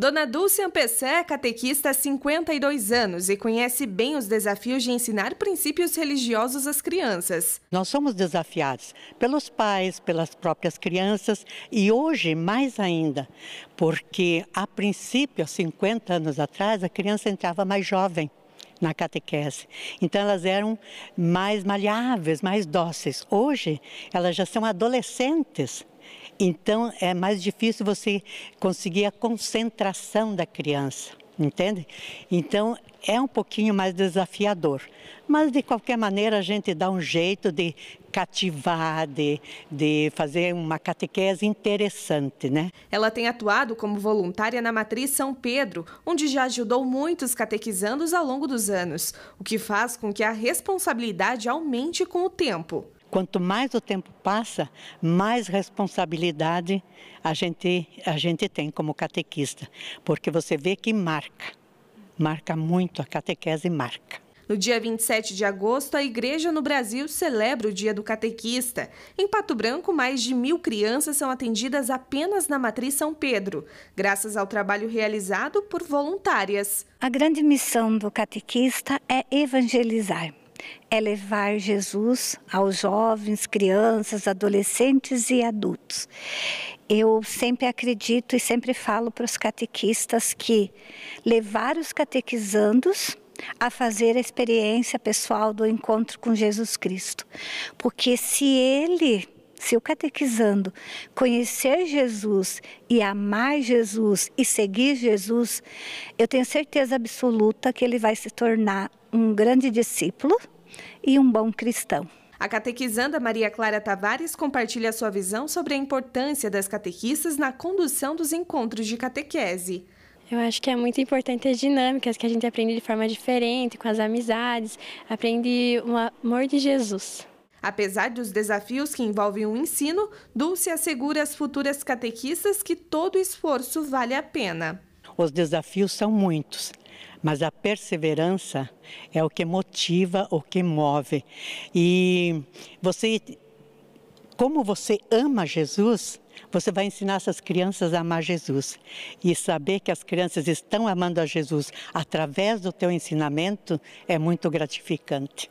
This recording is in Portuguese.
Dona Dulce Ampessé é catequista há 52 anos e conhece bem os desafios de ensinar princípios religiosos às crianças. Nós somos desafiados pelos pais, pelas próprias crianças e hoje mais ainda, porque a princípio, há 50 anos atrás, a criança entrava mais jovem na catequese. Então elas eram mais maleáveis, mais dóceis. Hoje elas já são adolescentes então é mais difícil você conseguir a concentração da criança, entende? Então é um pouquinho mais desafiador. Mas de qualquer maneira a gente dá um jeito de cativar, de, de fazer uma catequese interessante, né? Ela tem atuado como voluntária na Matriz São Pedro, onde já ajudou muitos catequizandos ao longo dos anos, o que faz com que a responsabilidade aumente com o tempo. Quanto mais o tempo passa, mais responsabilidade a gente, a gente tem como catequista, porque você vê que marca, marca muito, a catequese marca. No dia 27 de agosto, a igreja no Brasil celebra o Dia do Catequista. Em Pato Branco, mais de mil crianças são atendidas apenas na Matriz São Pedro, graças ao trabalho realizado por voluntárias. A grande missão do catequista é evangelizar é levar Jesus aos jovens, crianças, adolescentes e adultos. Eu sempre acredito e sempre falo para os catequistas que levar os catequizandos a fazer a experiência pessoal do encontro com Jesus Cristo. Porque se ele, se o catequizando, conhecer Jesus e amar Jesus e seguir Jesus, eu tenho certeza absoluta que ele vai se tornar um grande discípulo e um bom cristão. A catequizanda Maria Clara Tavares compartilha sua visão sobre a importância das catequistas na condução dos encontros de catequese. Eu acho que é muito importante as dinâmicas que a gente aprende de forma diferente, com as amizades, aprende o amor de Jesus. Apesar dos desafios que envolvem o ensino, Dulce assegura às futuras catequistas que todo esforço vale a pena. Os desafios são muitos, mas a perseverança é o que motiva, o que move. E você, como você ama Jesus, você vai ensinar essas crianças a amar Jesus e saber que as crianças estão amando a Jesus através do teu ensinamento é muito gratificante.